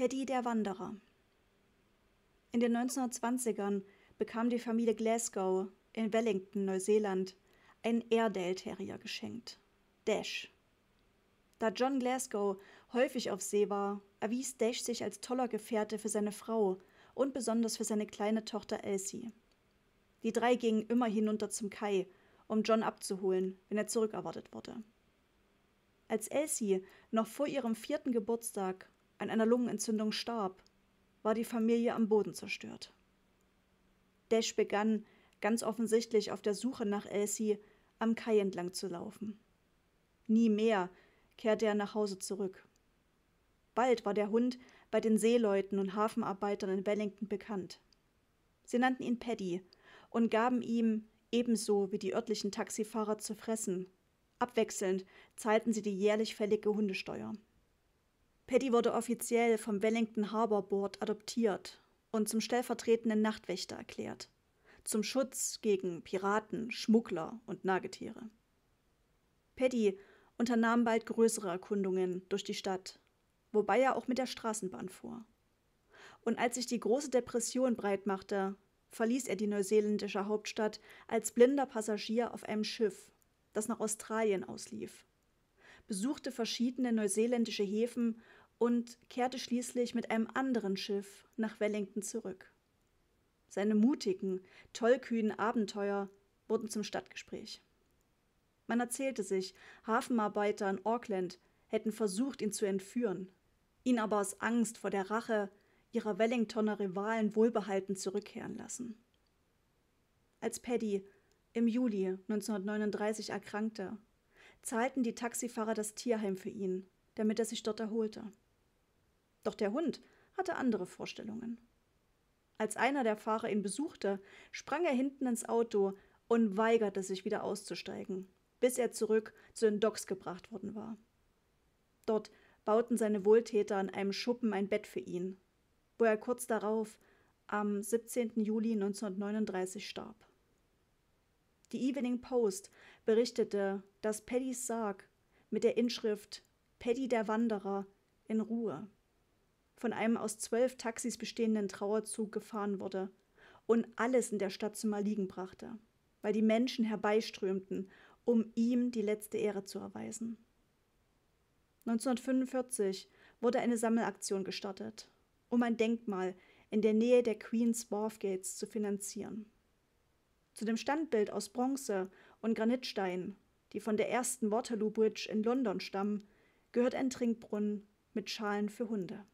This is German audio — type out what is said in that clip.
Paddy der Wanderer. In den 1920ern bekam die Familie Glasgow in Wellington, Neuseeland, einen Airedale Terrier geschenkt, Dash. Da John Glasgow häufig auf See war, erwies Dash sich als toller Gefährte für seine Frau und besonders für seine kleine Tochter Elsie. Die drei gingen immer hinunter zum Kai, um John abzuholen, wenn er zurückerwartet wurde. Als Elsie noch vor ihrem vierten Geburtstag an einer Lungenentzündung starb, war die Familie am Boden zerstört. Dash begann, ganz offensichtlich auf der Suche nach Elsie, am Kai entlang zu laufen. Nie mehr kehrte er nach Hause zurück. Bald war der Hund bei den Seeleuten und Hafenarbeitern in Wellington bekannt. Sie nannten ihn Paddy und gaben ihm, ebenso wie die örtlichen Taxifahrer, zu fressen. Abwechselnd zahlten sie die jährlich fällige Hundesteuer. Paddy wurde offiziell vom Wellington Harbor Board adoptiert und zum stellvertretenden Nachtwächter erklärt. Zum Schutz gegen Piraten, Schmuggler und Nagetiere. Paddy unternahm bald größere Erkundungen durch die Stadt, wobei er auch mit der Straßenbahn fuhr. Und als sich die große Depression breitmachte, verließ er die neuseeländische Hauptstadt als blinder Passagier auf einem Schiff, das nach Australien auslief, besuchte verschiedene neuseeländische Häfen und kehrte schließlich mit einem anderen Schiff nach Wellington zurück. Seine mutigen, tollkühnen Abenteuer wurden zum Stadtgespräch. Man erzählte sich, Hafenarbeiter in Auckland hätten versucht, ihn zu entführen, ihn aber aus Angst vor der Rache ihrer Wellingtoner Rivalen wohlbehalten zurückkehren lassen. Als Paddy im Juli 1939 erkrankte, zahlten die Taxifahrer das Tierheim für ihn, damit er sich dort erholte. Doch der Hund hatte andere Vorstellungen. Als einer der Fahrer ihn besuchte, sprang er hinten ins Auto und weigerte sich wieder auszusteigen, bis er zurück zu den Docks gebracht worden war. Dort bauten seine Wohltäter an einem Schuppen ein Bett für ihn, wo er kurz darauf, am 17. Juli 1939, starb. Die Evening Post berichtete, dass Paddys Sarg mit der Inschrift Paddy der Wanderer in Ruhe von einem aus zwölf Taxis bestehenden Trauerzug gefahren wurde und alles in der Stadt zum Erliegen brachte, weil die Menschen herbeiströmten, um ihm die letzte Ehre zu erweisen. 1945 wurde eine Sammelaktion gestartet, um ein Denkmal in der Nähe der Queen's Wharf Gates zu finanzieren. Zu dem Standbild aus Bronze und Granitstein, die von der ersten Waterloo Bridge in London stammen, gehört ein Trinkbrunnen mit Schalen für Hunde.